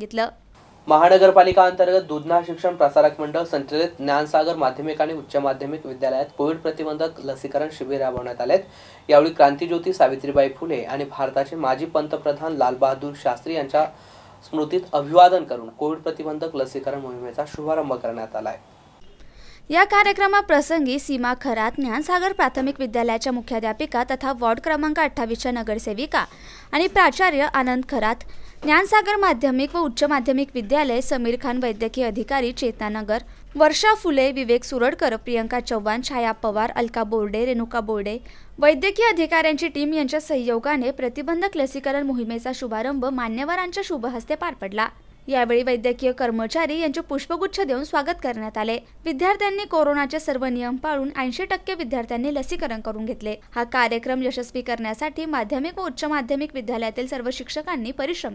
सांगितलं महानगरपालिका अंतर्गत दुधना शिक्षण प्रसारक मंडळ संचलित ज्ञानसागर माध्यमिक आणि उच्च माध्यमिक विद्यालयात कोविड प्रतिबंधक लसीकरण शिबिर राबवण्यात आले यावेळी क्रांतीज्योती सावित्रीबाई फुले आणि भारताचे माजी पंतप्रधान लालबहादूर शास्त्री यांच्या स्मृतीत अभिवादन करून कोविड प्रतिबंधक लसीकरण मोहिमेचा शुभारंभ करण्यात आला आहे या कार्यक्रमाप्रसंगी सीमा खरात ज्ञानसागर प्राथमिक विद्यालयाच्या मुख्याध्यापिका तथा वॉर्ड क्रमांक अठ्ठावीसच्या नगरसेविका आणि प्राचार्य आनंद खरात ज्ञानसागर माध्यमिक व उच्च माध्यमिक विद्यालय समीर खान वैद्यकीय अधिकारी चेतनानगर वर्षा फुले विवेक सुरडकर प्रियंका चव्हाण छाया पवार अलका बोर्डे रेणुका बोर्डे वैद्यकीय अधिकाऱ्यांची टीम यांच्या सहयोगाने प्रतिबंधक लसीकरण मोहिमेचा शुभारंभ मान्यवरांच्या शुभहस्ते पार पडला यावेळी वैद्यकीय कर्मचारी यांचे पुष्पगुच्छ देऊन स्वागत करण्यात आले विद्यार्थ्यांनी कोरोनाचे सर्व नियम पाळून ऐंशी टक्के विद्यार्थ्यांनी लसीकरण करून घेतले हा कार्यक्रम यशस्वी करण्यासाठी माध्यमिक व उच्च माध्यमिक विद्यालयातील सर्व शिक्षकांनी परिश्रम